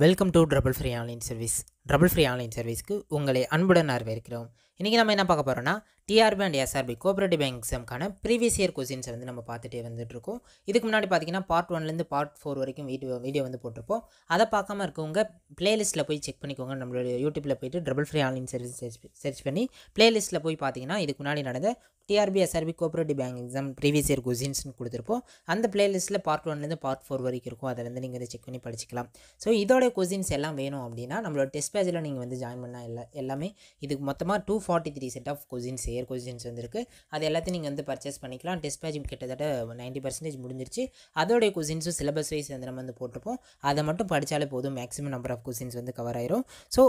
welcome to trouble free online service trouble free online சர்வீஸ்க்கு உங்களை அன்புடன் வரவேற்கிறோம் இன்றைக்கி நம்ம என்ன பார்க்க போகிறோன்னா TRB and SRB cooperative bank எக்ஸாம்க்கான ப்ரீவியஸ் இயர் கொஸ்டின்ஸை வந்து நம்ம பார்த்துட்டே வந்துட்டுருக்கோம் இதுக்கு முன்னாடி பார்த்தீங்கன்னா பார்ட் ஒன்லேருந்து பார்ட் ஃபோர் வரைக்கும் வீடியோ வீடியோ வந்து போட்டிருப்போம் அதை பார்க்காம இருக்கவங்க பிளேலிஸ்ட்டில் போய் செக் பண்ணிக்கோங்க நம்மளுடைய யூடியூப்பில் போய்ட்டு trouble free online service search search பண்ணி பிளேலிஸ்ட்டில் போய் பார்த்தீங்கன்னா இதுக்கு முன்னாடி நடந்த TRB SRB cooperative bank exam previous year கொஸ்டின்ஸ்னு கொடுத்துருப்போம் அந்த பிளேலிஸ்ட்டில் பார்ட் ஒன்லேருந்து பார்ட் ஃபோர் வரைக்கும் இருக்கும் அதை வந்து நீங்கள் செக் பண்ணி படிச்சிக்கலாம் ஸோ இதோட கொஸ்டின்ஸ் எல்லாம் வேணும் அப்படின்னா நம்மளோட டெஸ்ட் பேஜில் நீங்கள் வந்து ஜாயின் பண்ணால் எல்லா எல்லாமே இதுக்கு மொத்தமாக two forty three set of questions are questions வந்துருக்கு அது எல்லாத்தையும் நீங்கள் வந்து பர்ச்சேஸ் பண்ணிக்கலாம் டிஸ்பேச் கிட்டத்தட்ட நைன்ட்டி பர்சன்டேஜ் முடிஞ்சிருச்சு அதோடைய கொஸ்டின்ஸும் சிலபஸ் வைஸ் வந்து நம்ம வந்து போட்டிருப்போம் அதை மட்டும் படித்தாலே போதும் மேக்ஸிமம் நம்பர் ஆஃப் கொஸ்டின்ஸ் வந்து கவர் ஆயிரும் ஸோ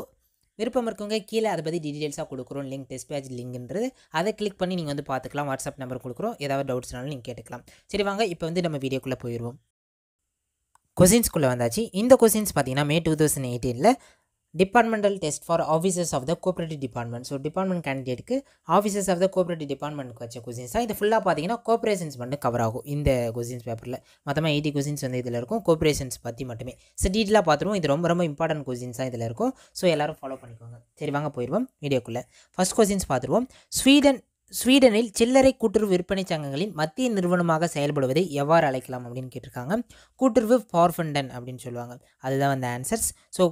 விருப்பம் இருக்கவங்க கீழே அதை பற்றி டீட்டெயில்ஸாக கொடுக்குறோம் லிங்க் டிஸ்பேச் லிங்க்ன்றது அதை கிளிக் பண்ணி நீங்கள் வந்து பார்த்துக்கலாம் வாட்ஸ்அப் நம்பர் கொடுக்குறோம் ஏதாவது டவுட்ஸ்னாலும் நீங்கள் கேட்டுக்கலாம் சரி வாங்க இப்போ வந்து நம்ம வீடியோக்குள்ளே போயிடுவோம் கொஷின்ஸ்குள்ளே வந்தாச்சு இந்த கொஷின்ஸ் பார்த்தீங்கன்னா மே டூ தௌசண்ட் எயிட்டீனில் departmental test for officers of the cooperative department so department கேண்டிடேட்டுக்கு ஆஃபீஸர்ஸ் ஆஃப் த கோஆப்ரேட்டிவ் டிபார்ட்மெண்ட்க்கு வச்ச கொஸ்டின்ஸ் தான் இது ஃபுல்லாக பார்த்தீங்கன்னா கோஆப்ரேஷன்ஸ் மட்டும் கவர் ஆகும் இந்த கொஸ்டின்ஸ் பேப்பரில் மொத்தமாக எயிட்டி கொஸ்டின்ஸ் வந்து இதில் இருக்கும் கோஆப்ரேஷன்ஸ் பற்றி மட்டுமே ஸோ டீட்டெயிலாக பார்த்துருவோம் இது ரொம்ப ரொம்ப இம்பார்ட்டன்ட் கொஸ்டின்ஸ் தான் இதில் இருக்கும் ஸோ எல்லோரும் ஃபாலோ பண்ணிக்கோங்க சரி வாங்க போயிடுவோம் வீடியோக்குள்ளே ஃபஸ்ட் கொஸ்டின்ஸ் பார்த்துருவோம் ஸ்வீடன் ஸ்வீடனில் சில்லறை கூட்டுறவு விற்பனை சங்கங்களின் மத்திய நிறுவனமாக செயல்படுவதை எவ்வாறு அழைக்கலாம் அப்படின்னு கேட்டிருக்காங்க கூட்டுறவு ஃபார்ஃபண்டன் அப்படின்னு சொல்லுவாங்க அதுதான் வந்து ஆன்சர்ஸ் ஸோ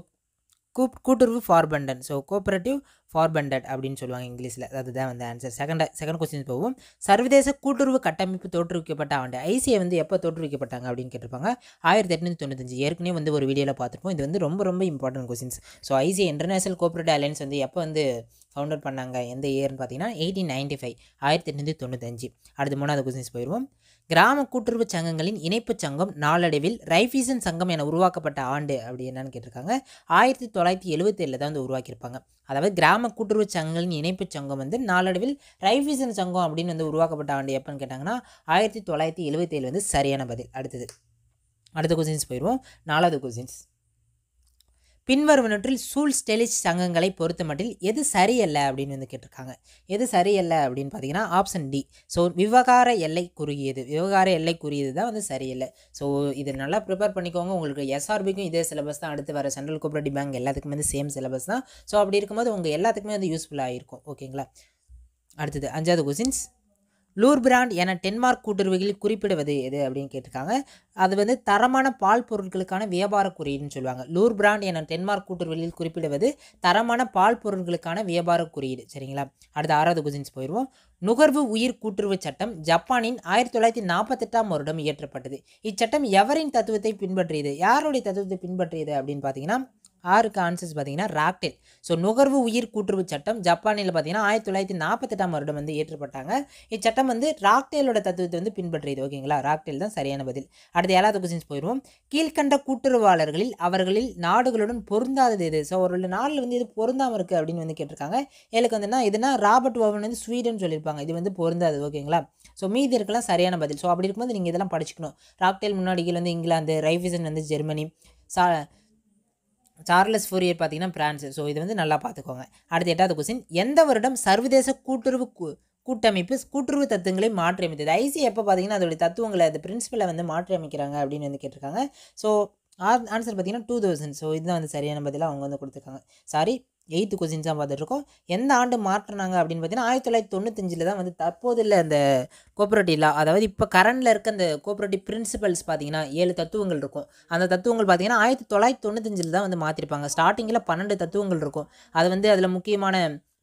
கூப் கூட்டுறவு ஃபார்பண்டன் ஸோ கோஆபரேட்டிவ் ஃபார்பண்டட் அப்படின்னு சொல்லுவாங்க இங்கிலீஷில் அதுதான் வந்து ஆன்சர் செகண்ட் செகண்ட் கொஸ்டின் போவோம் சர்வதேச கூட்டுறவு கட்டமைப்பு தோற்றுவிக்கப்பட்ட ஆண்டு ஐசிஐ வந்து எப்போ தோற்றுவிக்கப்பட்டாங்க அப்படின்னு கேட்டிருப்பாங்க ஆயிரத்தி எட்நூத்தி தொண்ணூத்தஞ்சு ஏற்கனவே வந்து ஒரு வீடியோவில் பார்த்துருப்போம் இது வந்து ரொம்ப ரொம்ப important questions so ICI international cooperative alliance வந்து எப்போ வந்து ஃபவுண்டர் பண்ணாங்க எந்த இயர்னு பார்த்தீங்கன்னா எயிட்டீன் நைன்டி ஃபைவ் ஆயிரத்தி எட்நூற்றி தொண்ணூத்தஞ்சு அடுத்து மூணாவது கொஸ்டின்ஸ் போயிடுவோம் கிராம கூட்டுறவு சங்கங்களின் இணைப்பு சங்கம் நாளடைவில் ரைஃபீசன் சங்கம் என உருவாக்கப்பட்ட ஆண்டு அப்படி என்னன்னு கேட்டிருக்காங்க ஆயிரத்தி தொள்ளாயிரத்தி எழுபத்தேழில் தான் வந்து உருவாக்கியிருப்பாங்க அதாவது கிராம கூட்டுறவு சங்கங்களின் இணைப்பு சங்கம் வந்து நாளடைவில் ரைஃபீசன் சங்கம் அப்படின்னு வந்து உருவாக்கப்பட்ட ஆண்டு எப்போன்னு கேட்டாங்கன்னா ஆயிரத்தி தொள்ளாயிரத்தி எழுபத்தேழு வந்து சரியான பதில் அடுத்தது அடுத்த கொஸ்டின்ஸ் போயிடுவோம் நாலாவது கொஸ்டின்ஸ் பின்வருவனற்றில் சூழ் ஸ்டெலிஷ் சங்கங்களை பொறுத்த மட்டில் எது சரியல்ல அப்படின்னு வந்து கேட்டிருக்காங்க எது சரியல்ல அப்படின்னு பார்த்தீங்கன்னா ஆப்ஷன் டி ஸோ விவகார எல்லை குறுகியது விவகார எல்லை குறுகியது தான் வந்து சரியில்லை ஸோ இது நல்லா ப்ரிப்பேர் பண்ணிக்கோங்க உங்களுக்கு எஸ்ஆர்பிக்கும் இதே சிலபஸ் தான் அடுத்து வர சென்ட்ரல் கோஆபரேட்டிவ் பேங்க் எல்லாத்துக்குமே வந்து சேம் சிலபஸ் தான் ஸோ அப்படி இருக்கும்போது உங்கள் எல்லாத்துக்குமே வந்து யூஸ்ஃபுல்லாக இருக்கும் ஓகேங்களா அடுத்தது அஞ்சாவது கொஸ்டின்ஸ் லூர் பிராண்ட் என டென்மார்க் கூட்டுறவுகளில் குறிப்பிடுவது எது அப்படின்னு கேட்டிருக்காங்க அது வந்து தரமான பால் பொருட்களுக்கான வியாபார குறியீடுன்னு சொல்லுவாங்க லூர் பிராண்ட் என டென்மார்க் கூட்டுறவுகளில் குறிப்பிடுவது தரமான பால் பொருட்களுக்கான வியாபார குறியீடு சரிங்களா அடுத்த ஆறாவது கொஸ்டின்ஸ் போயிடுவோம் நுகர்வு உயிர் கூட்டுறவு சட்டம் ஜப்பானின் ஆயிரத்தி தொள்ளாயிரத்தி நாற்பத்தெட்டாம் வருடம் இயற்றப்பட்டது இச்சட்டம் எவரின் தத்துவத்தை பின்பற்றியது யாருடைய தத்துவத்தை பின்பற்றியது அப்படின்னு பார்த்தீங்கன்னா ஆறுக்கு ஆன்சர்ஸ் பார்த்தீங்கன்னா ராக்டெல் ஸோ நுகர்வு உயிர் கூட்டுறவு சட்டம் ஜப்பானில் பார்த்தீங்கன்னா ஆயிரத்தி தொள்ளாயிரத்தி நாற்பத்தெட்டாம் வருடம் வந்து ஏற்றப்பட்டாங்க இச்சட்டம் வந்து ராக்டேலோட தத்துவத்தை வந்து பின்பற்றியது ஓகேங்களா ராக்டேல் தான் சரியான பதில் அடுத்து ஏழாவது கொஸ்டின்ஸ் போயிடுவோம் கீழ்கண்ட கூட்டுறவாளர்களில் அவர்களில் நாடுகளுடன் பொருந்தாதது எது ஸோ ஒரு நாளில் வந்து இது பொருந்தாமல் இருக்குது அப்படின்னு வந்து கேட்டிருக்காங்க எனக்கு வந்துன்னா எதுனா ராபர்ட் ஓவன் வந்து ஸ்வீடன் சொல்லியிருப்பாங்க இது வந்து பொருந்தாது ஓகேங்களா ஸோ மீதி இருக்கலாம் சரியான பதில் ஸோ அப்படி இருக்கும்போது நீங்கள் இதெல்லாம் படிச்சுக்கணும் ராக்டேல் முன்னாடிகள் வந்து இங்கிலாந்து ரைஃபிசன் வந்து ஜெர்மனி சா சார்லஸ் ஃபோரியர் பார்த்தீங்கன்னா பிரான்ஸ் ஸோ இது வந்து நல்லா பார்த்துக்கோங்க அடுத்து எட்டாவது கொஸ்டின் எந்த வருடம் சர்வதேச கூட்டுறவு கூட்டமைப்பு கூட்டுறவு தத்துவங்களை மாற்றியமைத்தது ஐசி எப்போ பார்த்தீங்கன்னா அதோடைய தத்துவங்களை அது பிரின்சிபலை வந்து மாற்றியமைக்கிறாங்க அப்படின்னு வந்து கேட்டிருக்காங்க ஸோ ஆன்சர் பார்த்தீங்கன்னா டூ தௌசண்ட் ஸோ இதுதான் வந்து சரியான பதிலாக அவங்க வந்து கொடுத்துருக்காங்க சாரி எயித்து கொஸ்டின்ஸ் தான் பார்த்துட்ருக்கோம் எந்த ஆண்டு மாற்றினாங்க அப்படின்னு பார்த்தீங்கன்னா ஆயிரத்தி தொள்ளாயிரத்தி தொண்ணூத்தஞ்சில் தான் வந்து தற்போதில் அந்த கோஆப்ரேட்டிவ் லா அதாவது இப்போ கரண்டில் இருக்க அந்த கோஆப்ரேட்டிவ் பிரின்சிபல்ஸ் பார்த்தீங்கன்னா ஏழு தத்துவங்கள் இருக்கும் அந்த தத்துவங்கள் பார்த்தீங்கன்னா ஆயிரத்தி தொள்ளாயிரத்தி தொண்ணூத்தஞ்சில் தான் வந்து மாற்றிருப்பாங்க ஸ்டார்டிங்கில் பன்னெண்டு தத்துவங்கள் இருக்கும் அது வந்து அதில் முக்கியமான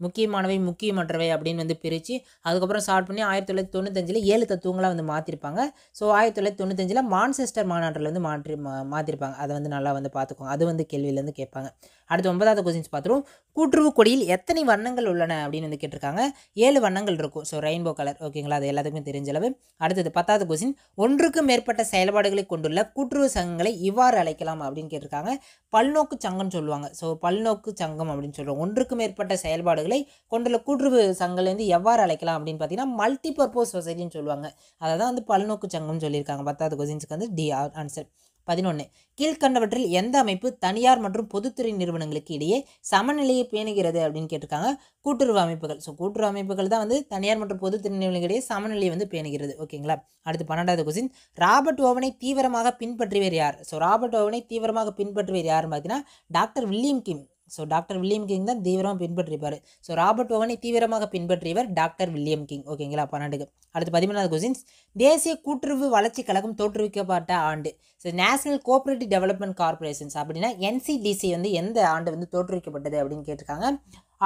முக்கியமானவை முக்கியமற்றவை அப்படின்னு வந்து பிரித்து அதுக்கப்புறம் ஸ்டார்ட் பண்ணி ஆயிரத்தி தொள்ளாயிரத்தி தொண்ணூத்தஞ்சில் ஏழு தத்துவங்களாக வந்து மாற்றிருப்பாங்க ஸோ ஆயிரத்தி தொள்ளாயிரத்தி தொண்ணூத்தஞ்சில் மான்செஸ்டர் மாநாட்டில் வந்து மாற்றி மாற்றிருப்பாங்க அதை வந்து நல்லா வந்து பார்த்துக்கோங்க அது வந்து கேள்வியிலேருந்து கேட்பாங்க அடுத்து ஒன்பதாவது கொஸ்டின்ஸ் பார்த்துருவோம் கூட்டுறவு கொடியில் எத்தனை வண்ணங்கள் உள்ளன அப்படின்னு வந்து கேட்டிருக்காங்க ஏழு வண்ணங்கள் இருக்கும் ஸோ ரெயின்போ கலர் ஓகேங்களா அது எல்லாத்துக்குமே தெரிஞ்ச அளவு அடுத்தது பத்தாவது கொஸ்டின் ஒன்றுக்கு மேற்பட்ட செயல்பாடுகளை கொண்டுள்ள கூட்டுறவு சங்கங்களை இவ்வாறு அழைக்கலாம் அப்படின்னு கேட்டிருக்காங்க பல்நோக்கு சங்கம்னு சொல்லுவாங்க ஸோ பல்நோக்கு சங்கம் அப்படின்னு சொல்லுவோம் ஒன்றுக்கு மேற்பட்ட செயல்பாடுகள் மாணவர்களை கொண்டுள்ள கூட்டுறவு சங்கலேருந்து எவ்வாறு அழைக்கலாம் அப்படின்னு பார்த்தீங்கன்னா மல்டி சொசைட்டின்னு சொல்லுவாங்க அதை தான் வந்து பல்நோக்கு சங்கம்னு சொல்லியிருக்காங்க பத்தாவது கொஸ்டின்ஸ்க்கு வந்து டி ஆன்சர் பதினொன்று கீழ்கண்டவற்றில் எந்த அமைப்பு தனியார் மற்றும் பொதுத்துறை நிறுவனங்களுக்கு இடையே சமநிலையை பேணுகிறது அப்படின்னு கேட்டிருக்காங்க கூட்டுறவு அமைப்புகள் ஸோ கூட்டுறவு அமைப்புகள் தான் வந்து தனியார் மற்றும் பொதுத்துறை நிறுவனங்களுக்கு இடையே சமநிலையை வந்து பேணுகிறது ஓகேங்களா அடுத்து பன்னெண்டாவது கொஸ்டின் ராபர்ட் ஓவனை தீவிரமாக பின்பற்றியவர் யார் ஸோ ராபர்ட் ஓவனை தீவிரமாக பின்பற்றுவர் யாருன்னு பார்த்தீங்கன்னா doctor William King so doctor William King தான் தீவிரமாக பின்பற்றிப்பார் ஸோ ராபர்ட் ஓவனை தீவிரமாக பின்பற்றியவர் டாக்டர் வில்லியம் கிங் ஓகேங்களா பன்னெண்டுக்கு அடுத்து பதிமூணாவது கொஸ்டின்ஸ் தேசிய கூட்டுறவு வளர்ச்சி கழகம் தோற்றுவிக்கப்பட்ட ஆண்டு so national cooperative development corporations அப்படின்னா என்சிடிசி வந்து எந்த ஆண்டு வந்து தோற்றுவிக்கப்பட்டது அப்படின்னு கேட்டிருக்காங்க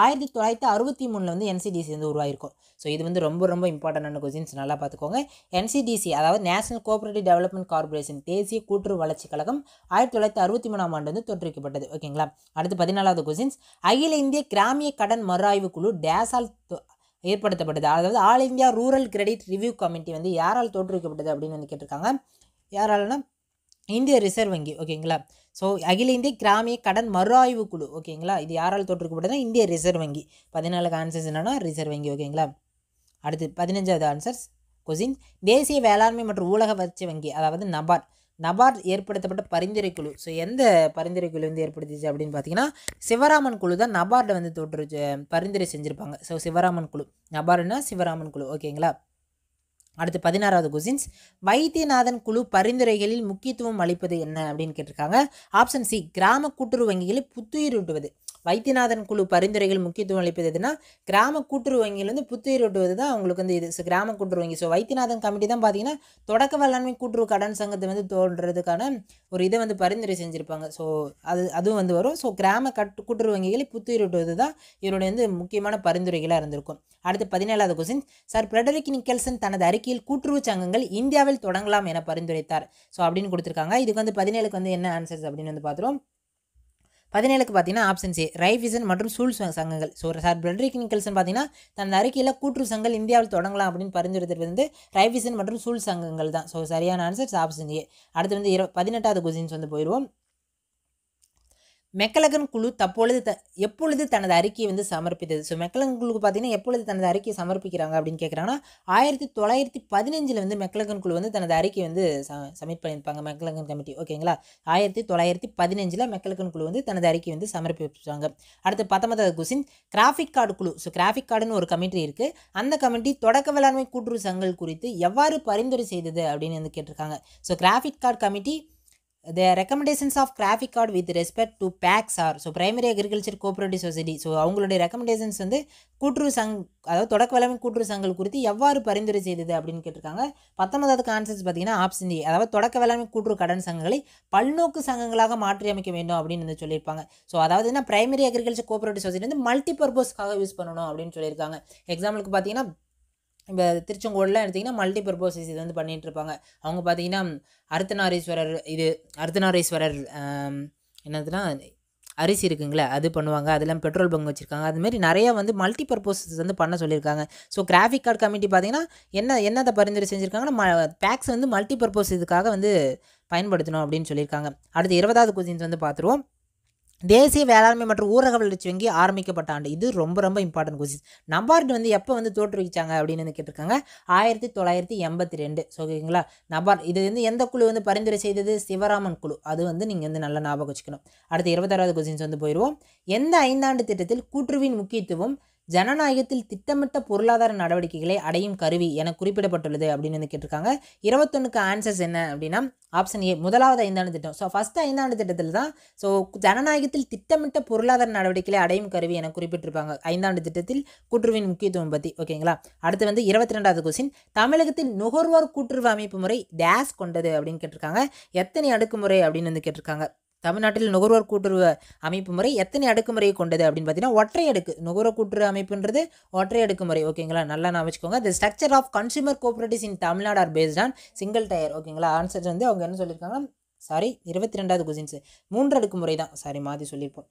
ஆயிரத்தி தொள்ளாயிரத்தி அறுபத்தி மூணில் வந்து என்சிடிசி வந்து உருவாயிருக்கும் ஸோ இது வந்து ரொம்ப ரொம்ப இம்பார்ட்டண்டான கொஸ்டின்ஸ் நல்லா பார்த்துக்கோங்க என்சிடிசி அதாவது நேஷனல் கோஆப்ரேட்டிவ் டெவலப்மெண்ட் கார்பரேஷன் தேசிய கூட்டுறவு வளர்ச்சி கழகம் ஆயிரத்தி தொள்ளாயிரத்தி அறுபத்தி மூணாம் ஆண்டு வந்து தொற்றுவிக்கப்பட்டது ஓகேங்களா அடுத்து பதினாலாவது கொஸ்டின்ஸ் அகில இந்திய கிராமிய கடன் மறுஆய்வு குழு டேஸால் ஏற்படுத்தப்பட்டது அதாவது all India rural credit review committee வந்து யாரால் தோற்றுவிக்கப்பட்டது அப்படின்னு வந்து கேட்டிருக்காங்க யாராலனா இந்திய ரிசர்வ் வங்கி ஓகேங்களா ஸோ அகில இந்திய கிராமிய கடன் ஆய்வு குழு ஓகேங்களா இது யாரால் தொற்றுக்கப்பட்டதா இந்திய ரிசர்வ் வங்கி பதினாலுக்கு ஆன்சர்ஸ் என்னென்னா ரிசர்வ் வங்கி ஓகேங்களா அடுத்து பதினஞ்சாவது ஆன்சர்ஸ் கொசின் தேசிய வேளாண்மை மற்றும் ஊலக வளர்ச்சி வங்கி அதாவது நபார்ட் நபார்ட் ஏற்படுத்தப்பட்ட பரிந்துரை குழு ஸோ எந்த பரிந்துரை குழு வந்து ஏற்படுத்திச்சு அப்படின்னு பார்த்தீங்கன்னா சிவராமன் குழு தான் நபார்டை வந்து தொற்று பரிந்துரை செஞ்சுருப்பாங்க ஸோ சிவராமன் குழு நபார்டுன்னா சிவராமன் குழு ஓகேங்களா அடுத்து பதினாறாவது கொஸ்டின்ஸ் வைத்தியநாதன் குழு பரிந்துரைகளில் முக்கியத்துவம் அளிப்பது என்ன அப்படின்னு கேட்டிருக்காங்க ஆப்ஷன் சி கிராம கூட்டுறவு வங்கிகளை விட்டுவது வைத்தியநாதன் குழு பரிந்துரைகள் முக்கியத்துவம் அளிப்பது எதுனா கிராம கூட்டுறவு வங்கியிலேருந்து புத்துயிரூட்டுவது தான் அவங்களுக்கு வந்து இது ஸோ கிராம கூட்டுறவு வங்கி ஸோ வைத்தியநாதன் கமிட்டி தான் பார்த்தீங்கன்னா தொடக்க வேளாண்மை கூட்டுறவு கடன் சங்கத்தை வந்து தோன்றதுக்கான ஒரு இதை வந்து பரிந்துரை செஞ்சுருப்பாங்க ஸோ அது அதுவும் வந்து வரும் ஸோ கிராம கட்டு கூட்டுறவு வங்கிகளை புத்துயிரூட்டுவது தான் இவருடைய வந்து முக்கியமான பரிந்துரைகளாக இருந்திருக்கும் அடுத்து பதினேழாவது கொஸ்டின் சார் ஃப்ரெடரிக் நிக்கல்சன் தனது அறிக்கையில் கூட்டுறவு சங்கங்கள் இந்தியாவில் தொடங்கலாம் என பரிந்துரைத்தார் ஸோ அப்படின்னு கொடுத்துருக்காங்க இதுக்கு வந்து பதினேழுக்கு வந்து என்ன ஆன்சர்ஸ் அப்படின்னு வந்து பார்த்துருவோம் பதினேழுக்கு பார்த்தீங்கன்னா ஆப்ஷன் சி ரைஃபிசன் மற்றும் சூழ் சங்கங்கள் ஸோ சார் பிரெட்ரிக் நிக்கல்சன் பார்த்தீங்கன்னா தன் அறிக்கையில் கூற்று சங்கங்கள் இந்தியாவில் தொடங்கலாம் அப்படின்னு பரிந்துரைத்தது வந்து ரைஃபிசன் மற்றும் சூழ் சங்கங்கள் தான் ஸோ சரியான ஆன்சர்ஸ் ஆப்ஷன் ஏ அடுத்து வந்து இரு பதினெட்டாவது கொஸ்டின்ஸ் வந்து போயிடுவோம் மெக்கலகன் குழு தப்பொழுது த எப்பொழுது தனது அறிக்கையை வந்து சமர்ப்பித்தது ஸோ மெக்கலகன் குழுக்கு பார்த்தீங்கன்னா எப்பொழுது தனது அறிக்கையை சமர்ப்பிக்கிறாங்க அப்படின்னு கேட்குறாங்கன்னா ஆயிரத்தி தொள்ளாயிரத்தி பதினஞ்சில் வந்து மெக்கலகன் குழு வந்து தனது அறிக்கை வந்து ச சப்மிட் பண்ணியிருப்பாங்க மெக்கலகன் கமிட்டி ஓகேங்களா ஆயிரத்தி தொள்ளாயிரத்தி பதினஞ்சில் மெக்கலகன் குழு வந்து தனது அறிக்கை வந்து சமர்ப்பிச்சாங்க அடுத்து பத்தொன்பதாவது குசின் கிராஃபிக் கார்டு குழு ஸோ கிராஃபிக் கார்டுன்னு ஒரு கமிட்டி இருக்குது அந்த கமிட்டி தொடக்க வேளாண்மை கூட்டுறவு சங்கங்கள் குறித்து எவ்வாறு பரிந்துரை செய்தது அப்படின்னு வந்து கேட்டிருக்காங்க so graphic card committee the recommendations of graphic card with respect to PACS are so primary agriculture cooperative society so அவங்களுடைய ரெக்கமெண்டேஷன்ஸ் வந்து கூட்டுறவு சங் அதாவது தொடக்க வேளாண்மை கூட்டுறவு சங்கல் குறித்து எவ்வாறு பரிந்துரை செய்தது அப்படின்னு கேட்டிருக்காங்க பத்தொன்பதாவது கான்செப்ட் பார்த்தீங்கன்னா ஆப்ஷன் டி அதாவது தொடக்க வேளாண்மை கூட்டுறவு கடன் சங்கங்களை பல்நோக்கு சங்கங்களாக மாற்றி அமைக்க வேண்டும் அப்படின்னு வந்து சொல்லியிருப்பாங்க ஸோ அதாவது என்ன பிரைமரி அக்ரிகல்ச்சர் கோஆபரேட்டிவ் சொசைட்டி வந்து மல்டிபர்பஸ்க்காக யூஸ் பண்ணணும் அப்படின்னு சொல்லியிருக்காங்க எக்ஸாம்பிளுக்கு பார்த்தீங்கன்னா இப்போ திருச்செங்கோடெலாம் எடுத்திங்கன்னா மல்டி பர்பஸஸ் இது வந்து பண்ணிகிட்ருப்பாங்க அவங்க பார்த்தீங்கன்னா அர்த்தநாரீஸ்வரர் இது அர்த்தநாரீஸ்வரர் என்னதுன்னா அரிசி இருக்குங்களே அது பண்ணுவாங்க அதெல்லாம் பெட்ரோல் பங்க் வச்சுருக்காங்க அதுமாரி நிறையா வந்து மல்டி பர்பஸஸ் வந்து பண்ண சொல்லியிருக்காங்க ஸோ கிராஃபிக் கார்டு கமிட்டி பார்த்தீங்கன்னா என்ன என்னத்தை பரிந்துரை செஞ்சுருக்காங்கன்னா ம பேக்ஸ் வந்து மல்டி பர்பஸ் இதுக்காக வந்து பயன்படுத்தணும் அப்படின்னு சொல்லியிருக்காங்க அடுத்து இருபதாவது கொஸ்டின்ஸ் வந்து பார்த்துருவோம் தேசிய வேளாண்மை மற்றும் ஊரக வளர்ச்சி வங்கி ஆரம்பிக்கப்பட்ட ஆண்டு இது ரொம்ப ரொம்ப இம்பார்ட்டன்ட் கொஸ்டின் நபார்டு வந்து எப்போ வந்து தோற்றுவிச்சாங்க அப்படின்னு வந்து கேட்டிருக்காங்க ஆயிரத்தி தொள்ளாயிரத்தி எண்பத்தி ரெண்டு ஸோ ஓகேங்களா நபார்டு இது வந்து எந்த குழு வந்து பரிந்துரை செய்தது சிவராமன் குழு அது வந்து நீங்கள் வந்து நல்லா ஞாபகம் வச்சுக்கணும் அடுத்த இருபத்தாறாவது கொஸ்டின்ஸ் வந்து போயிடுவோம் எந்த ஐந்தாண்டு திட்டத்தில் கூற்றுவின் முக்கியத்துவம் ஜனநாயகத்தில் திட்டமிட்ட பொருளாதார நடவடிக்கைகளை அடையும் கருவி என குறிப்பிடப்பட்டுள்ளது அப்படின்னு வந்து கேட்டிருக்காங்க இருபத்தொன்னுக்கு ஆன்சர்ஸ் என்ன அப்படின்னா ஆப்ஷன் ஏ முதலாவது ஐந்தாண்டு திட்டம் ஸோ ஃபஸ்ட்டு ஐந்தாண்டு திட்டத்தில் தான் ஸோ ஜனநாயகத்தில் திட்டமிட்ட பொருளாதார நடவடிக்கைகளை அடையும் கருவி என குறிப்பிட்டிருப்பாங்க ஐந்தாண்டு திட்டத்தில் கூட்டுறவின் முக்கியத்துவம் பற்றி ஓகேங்களா அடுத்து வந்து இருபத்தி ரெண்டாவது கொஸ்டின் தமிழகத்தில் நுகர்வோர் கூட்டுறவு அமைப்பு முறை டேஸ் கொண்டது அப்படின்னு கேட்டிருக்காங்க எத்தனை அடுக்குமுறை அப்படின்னு வந்து கேட்டிருக்காங்க தமிழ்நாட்டில் நுகர்வோர் கூட்டுறவு அமைப்பு முறை எத்தனை அடுக்குமுறையை கொண்டது அப்படின்னு பார்த்தீங்கன்னா ஒற்றை அடுக்கு நுகர்வோர் கூட்டுறவு அமைப்புன்றது ஒற்றை அடுக்கு முறை ஓகேங்களா நல்லா நான் வச்சுக்கோங்க the structure of consumer cooperatives in Tamil Nadu are based on single tier ஓகேங்களா ஆன்சர் வந்து அவங்க என்ன சொல்லியிருக்காங்க சாரி இருபத்தி ரெண்டாவது கொஸ்டின்ஸ் மூன்று அடுக்கு முறை தான் சாரி மாதிரி சொல்லியிருப்போம்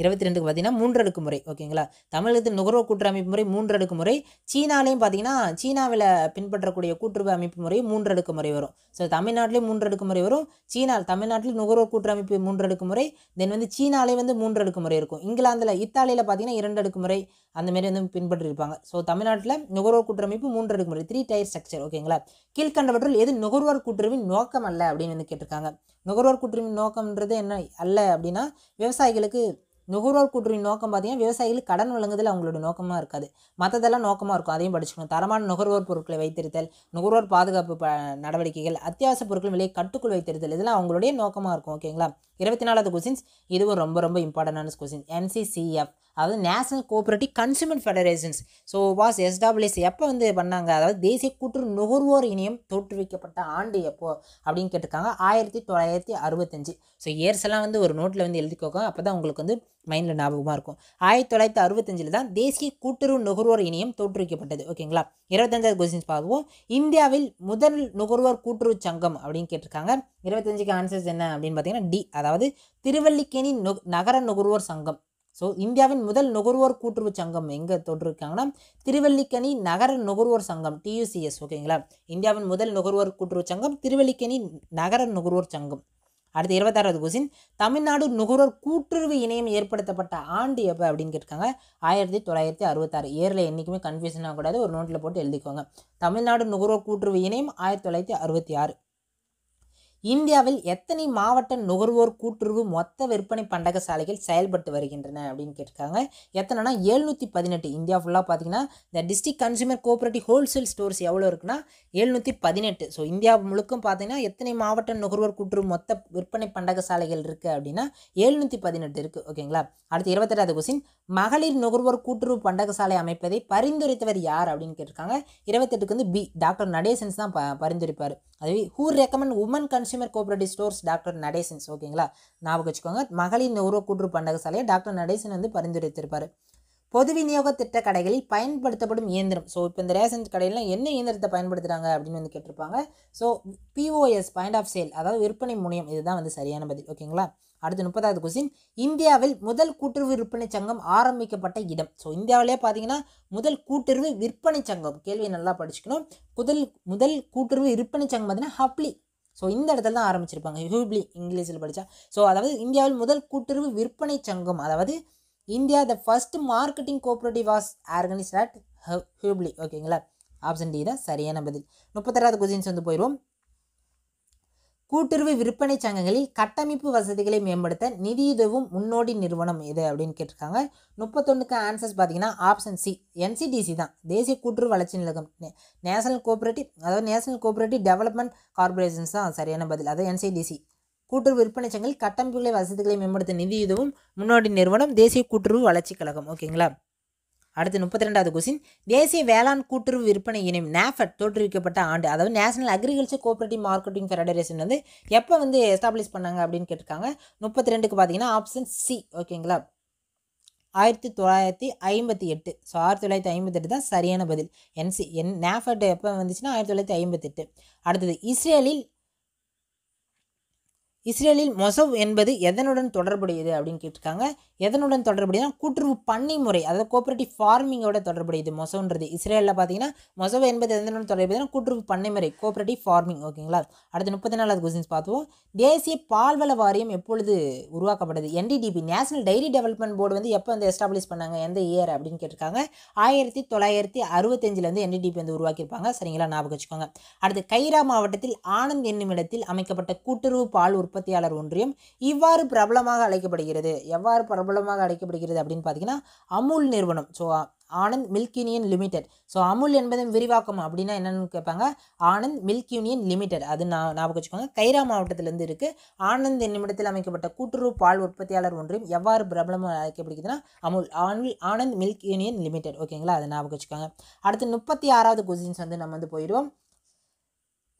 இருபத்தி ரெண்டுக்கு பார்த்தீங்கன்னா மூன்றடுக்கு முறை ஓகேங்களா தமிழகத்தில் நுகர்வோர் கூட்டுறவு அமைப்பு முறை மூன்றடுக்கு முறை சீனாலையும் பார்த்தீங்கன்னா சீனாவில் பின்பற்றக்கூடிய கூட்டுறவு அமைப்பு முறை மூன்றடுக்கு முறை வரும் ஸோ தமிழ்நாட்டிலே மூன்றடுக்கு முறை வரும் சீனா தமிழ்நாட்டில் நுகர்வோர் கூட்டுறமைப்பு மூன்றடுக்கு முறை தென் வந்து சீனாலே வந்து மூன்றடுக்கு முறை இருக்கும் இங்கிலாந்தில் இத்தாலியில் பார்த்தீங்கன்னா இரண்டு அடுக்கு முறை அந்தமாரி வந்து பின்பற்றிருப்பாங்க ஸோ தமிழ்நாட்டில் நுகர்வோர் கூட்டுறமைப்பு மூன்று முறை த்ரீ டயர் ஸ்ட்ரக்சர் ஓகேங்களா கீழ்கண்டவற்றில் எது நுகர்வோர் கூட்டுறவின் நோக்கம் அல்ல அப்படின்னு வந்து கேட்டிருக்காங்க நுகர்வோர் கூட்டுறவின் நோக்கம்ன்றது என்ன அல்ல அப்படின்னா விவசாயிகளுக்கு நுகர்வோர் கூட்டுறவின் நோக்கம் பார்த்தீங்கன்னா விவசாயிகள் கடன் வழங்குதல் அவங்களோட நோக்கமாக இருக்காது மற்றதெல்லாம் நோக்கமாக இருக்கும் அதையும் படிச்சுக்கணும் தரமான நுகர்வோர் பொருட்களை வைத்திருத்தல் நுகர்வோர் பாதுகாப்பு ப நடவடிக்கைகள் அத்தியாவசிய பொருட்கள் விலையை கட்டுக்குள் வைத்திருத்தல் இதெல்லாம் அவங்களுடைய நோக்கமாக இருக்கும் ஓகேங்களா இருபத்தி நாலாவது கொஸ்டின்ஸ் இதுவும் ரொம்ப ரொம்ப இம்பார்ட்டண்டான கொஸ்டின் என்சிசிஎஃப் அதாவது national cooperative consumer federations so was establish எப்போ வந்து பண்ணாங்க அதாவது தேசிய கூட்டுறவு நுகர்வோர் இணையம் தோற்றுவிக்கப்பட்ட ஆண்டு எப்போ அப்படின்னு கேட்டிருக்காங்க ஆயிரத்தி தொள்ளாயிரத்தி அறுபத்தஞ்சு ஸோ இயர்ஸ் எல்லாம் வந்து ஒரு நோட்டில் வந்து எழுதிக்கோங்க அப்போ தான் உங்களுக்கு வந்து மைண்டில் ஞாபகமாக இருக்கும் ஆயிரத்தி தொள்ளாயிரத்தி அறுபத்தஞ்சில் தான் தேசிய கூட்டுறவு நுகர்வோர் இணையம் தோற்றுவிக்கப்பட்டது ஓகேங்களா இருபத்தஞ்சாவது கொஸ்டின்ஸ் பார்க்குவோம் இந்தியாவில் முதல் நுகர்வோர் கூட்டுறவு சங்கம் அப்படின்னு கேட்டிருக்காங்க இருபத்தஞ்சுக்கு ஆன்சர்ஸ் என்ன அப்படின்னு பார்த்தீங்கன்னா டி அதாவது திருவல்லிக்கேணி நுக நகர நுகர்வோர் சங்கம் ஸோ இந்தியாவின் முதல் நுகர்வோர் கூட்டுறவு சங்கம் எங்கே தொட்டிருக்காங்கன்னா திருவல்லிக்கணி நகர நுகர்வோர் சங்கம் டியூசிஎஸ் ஓகேங்களா இந்தியாவின் முதல் நுகர்வோர் கூட்டுறவு சங்கம் திருவல்லிக்கணி நகர நுகர்வோர் சங்கம் அடுத்து இருபத்தாறாவது கொஸ்டின் தமிழ்நாடு நுகர்வோர் கூட்டுறவு இணையம் ஏற்படுத்தப்பட்ட ஆண்டு எப்போ அப்படின்னு கேட்டிருக்காங்க ஆயிரத்தி தொள்ளாயிரத்தி அறுபத்தாறு ஏரில் என்றைக்குமே கன்ஃபியூஷன் ஆகக்கூடாது ஒரு நோட்டில் போட்டு எழுதிக்கோங்க தமிழ்நாடு நுகர்வோர் கூட்டுறவு இணையம் ஆயிரத்தி தொள்ளாயிரத்தி அறுபத்தி ஆறு இந்தியாவில் எத்தனை மாவட்ட நுகர்வோர் கூட்டுறவு மொத்த விற்பனை பண்டக சாலைகள் செயல்பட்டு வருகின்றன அப்படின்னு கேட்டிருக்காங்க எத்தனைனா எழுநூத்தி பதினெட்டு இந்தியா ஃபுல்லாக பார்த்தீங்கன்னா இந்த district consumer cooperative wholesale stores எவ்வளோ இருக்குன்னா எழுநூற்றி பதினெட்டு ஸோ இந்தியா முழுக்கும் பார்த்தீங்கன்னா எத்தனை மாவட்ட நுகர்வோர் கூட்டுறவு மொத்த விற்பனை பண்டக சாலைகள் இருக்குது அப்படின்னா எழுநூற்றி பதினெட்டு இருக்குது ஓகேங்களா அடுத்து இருபத்தெட்டாவது கொஸ்டின் மகளிர் நுகர்வோர் கூட்டுறவு பண்டகசாலை அமைப்பதை பரிந்துரைத்தவர் யார் அப்படின்னு கேட்டிருக்காங்க இருபத்தெட்டுக்கு வந்து பி டாக்டர் நடேசன்ஸ் தான் ப பரிந்துரைப்பார் அதுவே who recommend women consumer cooperative stores doctor Natesans ஓகேங்களா ஞாபகம் வச்சுக்கோங்க மகளிர் நுகர்வோர் கூட்டுறவு பண்டகசாலையை டாக்டர் நடேசன் வந்து பரிந்துரைத்திருப்பார் பொது விநியோக திட்ட கடைகளில் பயன்படுத்தப்படும் இயந்திரம் ஸோ இப்போ இந்த ரேஷன் கடையெல்லாம் என்ன இயந்திரத்தை பயன்படுத்துகிறாங்க அப்படின்னு வந்து கேட்டிருப்பாங்க so POS point of sale அதாவது விற்பனை முனையம் இதுதான் வந்து சரியான பதில் ஓகேங்களா அடுத்து முப்பதாவது கொஸ்டின் இந்தியாவில் முதல் கூட்டுறவு விற்பனை சங்கம் ஆரம்பிக்கப்பட்ட இடம் ஸோ இந்தியாவிலே பார்த்தீங்கன்னா முதல் கூட்டுறவு விற்பனை சங்கம் கேள்வியை நல்லா படிச்சுக்கணும் முதல் முதல் கூட்டுறவு விற்பனை சங்கம் பார்த்தீங்கன்னா ஹப்ளி ஸோ இந்த இடத்துல தான் ஆரம்பிச்சிருப்பாங்க ஹூப்ளி இங்கிலீஷில் படித்தா ஸோ அதாவது இந்தியாவில் முதல் கூட்டுறவு விற்பனை சங்கம் அதாவது India the first marketing cooperative was organised at Hubli ஓகேங்களா ஆப்ஷன் டி தான் சரியான பதில் முப்பத்தாறாவது கொஸ்டின்ஸ் வந்து போயிடுவோம் கூட்டுறவு விற்பனை சங்கங்களில் கட்டமைப்பு வசதிகளை மேம்படுத்த நிதியுதவும் முன்னோடி நிறுவனம் எது அப்படின்னு கேட்டிருக்காங்க முப்பத்தொன்னுக்கு ஆன்சர்ஸ் பார்த்தீங்கன்னா ஆப்ஷன் சி என்சிடிசி தான் தேசிய கூட்டுறவு வளர்ச்சி நிலகம் நேஷனல் கோஆபரேட்டிவ் அதாவது நேஷனல் கோஆபரேட்டிவ் டெவலப்மெண்ட் கார்பரேஷன்ஸ் தான் சரியான பதில் அதாவது என்சிடிசி கூட்டுறவு விற்பனை சங்கங்கள் கட்டமைப்புகளை வசதிகளை மேம்படுத்த நிதியுதவும் முன்னோடி நிறுவனம் தேசிய கூட்டுறவு வளர்ச்சி கழகம் ஓகேங்களா அடுத்து முப்பத்தி ரெண்டாவது கொஸ்டின் தேசிய வேளாண் கூட்டுறவு விற்பனை இணையம் நேஃபட் தோற்றுவிக்கப்பட்ட ஆண்டு அதாவது national agriculture cooperative marketing federation வந்து எப்போ வந்து எஸ்டாப்ளிஷ் பண்ணாங்க அப்படின்னு கேட்டிருக்காங்க முப்பத்தி ரெண்டுக்கு பார்த்தீங்கன்னா ஆப்ஷன் சி ஓகேங்களா ஆயிரத்தி தொள்ளாயிரத்தி ஐம்பத்தி எட்டு ஸோ ஆயிரத்தி தொள்ளாயிரத்தி ஐம்பத்தெட்டு தான் சரியான பதில் என்சி என் நேஃபர்ட் எப்போ வந்துச்சுன்னா ஆயிரத்தி தொள்ளாயிரத்தி ஐம்பத்தெட்டு அடுத்தது இஸ்ரேலில் இஸ்ரேலில் மொசவ் என்பது எதனுடன் தொடர்புடையது அப்படின்னு கேட்டிருக்காங்க எதனுடன் தொடர்புடையதுனா கூட்டுறவு பண்ணை முறை அதாவது கோஆபரேட்டிவ் ஃபார்மிங்கோட தொடர்புடையது மொசவுன்றது இஸ்ரேலில் பார்த்தீங்கன்னா மொசவ் என்பது எதனுடன் தொடர்புடையதுனா கூட்டுறவு பண்ணை முறை கோஆபரேட்டிவ் ஃபார்மிங் ஓகேங்களா அடுத்து முப்பத்தி நாலாவது கொஸ்டின்ஸ் பார்த்துவோம் தேசிய பால்வள வாரியம் எப்பொழுது உருவாக்கப்பட்டது NDDB national dairy development board வந்து எப்போ வந்து எஸ்டாப்ளிஷ் பண்ணாங்க எந்த இயர் அப்படின்னு கேட்டிருக்காங்க ஆயிரத்தி தொள்ளாயிரத்தி அறுபத்தஞ்சில் வந்து என்டிடிபி வந்து உருவாக்கியிருப்பாங்க சரிங்களா ஞாபகம் வச்சுக்கோங்க அடுத்து கைரா மாவட்டத்தில் ஆனந்த் என்னும் இடத்தில் அமைக்கப்பட்ட கூட்டுறவு பால் உற்பத்தியாளர் ஒன்றியம் இவ்வாறு பிரபலமாக அழைக்கப்படுகிறது எவ்வாறு பிரபலமாக அழைக்கப்படுகிறது அப்படின்னு பார்த்தீங்கன்னா அமுல் நிறுவனம் so Anand milk union limited so Amul என்பதன் விரிவாக்கம் அப்படின்னா என்னென்னு கேட்பாங்க ஆனந்த் மில்க் யூனியன் லிமிடெட் அது நான் ஞாபகம் வச்சுக்கோங்க கைரா மாவட்டத்திலேருந்து இருக்குது ஆனந்த் என்னிமிடத்தில் அமைக்கப்பட்ட கூட்டுறவு பால் உற்பத்தியாளர் ஒன்றையும் எவ்வாறு பிரபலமாக அழைக்கப்படுகிறதுனா அமுல் ஆனில் ஆனந்த் மில்க் யூனியன் லிமிடெட் ஓகேங்களா அதை ஞாபகம் வச்சுக்கோங்க அடுத்து முப்பத்தி ஆறாவது கொஸ்டின்ஸ் வந்து நம்ம வந்து போயிடுவோம்